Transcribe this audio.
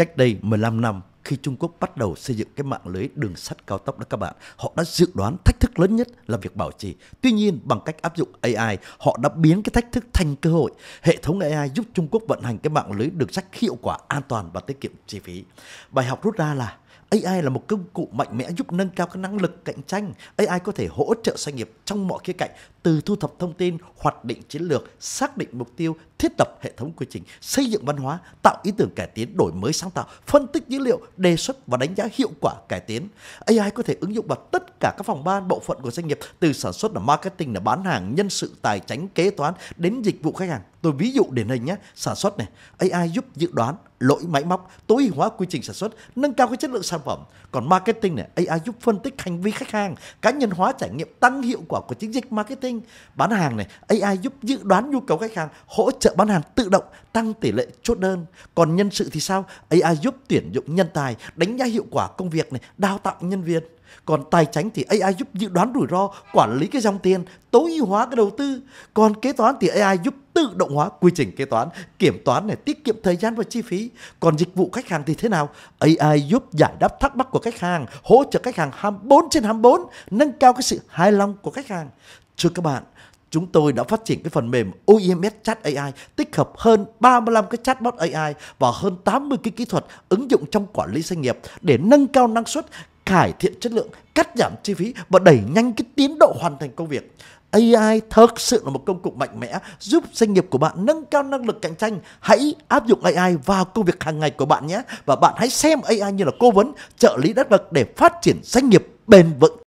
Cách đây 15 năm khi Trung Quốc bắt đầu xây dựng cái mạng lưới đường sắt cao tốc đó các bạn, họ đã dự đoán thách thức lớn nhất là việc bảo trì. Tuy nhiên, bằng cách áp dụng AI, họ đã biến cái thách thức thành cơ hội. Hệ thống AI giúp Trung Quốc vận hành cái mạng lưới đường sắt hiệu quả, an toàn và tiết kiệm chi phí. Bài học rút ra là AI là một công cụ mạnh mẽ giúp nâng cao các năng lực cạnh tranh. AI có thể hỗ trợ doanh nghiệp trong mọi khía cạnh, từ thu thập thông tin, hoạch định chiến lược, xác định mục tiêu, thiết lập hệ thống quy trình, xây dựng văn hóa, tạo ý tưởng cải tiến, đổi mới sáng tạo, phân tích dữ liệu, đề xuất và đánh giá hiệu quả cải tiến. AI có thể ứng dụng vào tất cả các phòng ban, bộ phận của doanh nghiệp từ sản xuất là marketing là bán hàng, nhân sự, tài chính, kế toán đến dịch vụ khách hàng. Tôi ví dụ điển hình nhé, sản xuất này, AI giúp dự đoán lỗi máy móc, tối ưu hóa quy trình sản xuất, nâng cao cái chất lượng sản phẩm. Còn marketing này, AI giúp phân tích hành vi khách hàng, cá nhân hóa trải nghiệm, tăng hiệu quả của chiến dịch marketing marketing bán hàng này AI giúp dự đoán nhu cầu khách hàng hỗ trợ bán hàng tự động tăng tỷ lệ chốt đơn còn nhân sự thì sao AI giúp tuyển dụng nhân tài đánh giá hiệu quả công việc này đào tạo nhân viên còn tài chính thì AI giúp dự đoán rủi ro, quản lý cái dòng tiền, tối ưu hóa cái đầu tư. Còn kế toán thì AI giúp tự động hóa quy trình kế toán, kiểm toán này tiết kiệm thời gian và chi phí. Còn dịch vụ khách hàng thì thế nào? AI giúp giải đáp thắc mắc của khách hàng, hỗ trợ khách hàng 24 trên 24, nâng cao cái sự hài lòng của khách hàng. Thưa các bạn, chúng tôi đã phát triển cái phần mềm OEMS Chat AI tích hợp hơn 35 cái chatbot AI và hơn 80 cái kỹ thuật ứng dụng trong quản lý doanh nghiệp để nâng cao năng suất, cải thiện chất lượng, cắt giảm chi phí và đẩy nhanh cái tiến độ hoàn thành công việc. AI thực sự là một công cụ mạnh mẽ giúp doanh nghiệp của bạn nâng cao năng lực cạnh tranh. Hãy áp dụng AI vào công việc hàng ngày của bạn nhé. Và bạn hãy xem AI như là cố vấn, trợ lý đất lực để phát triển doanh nghiệp bền vững.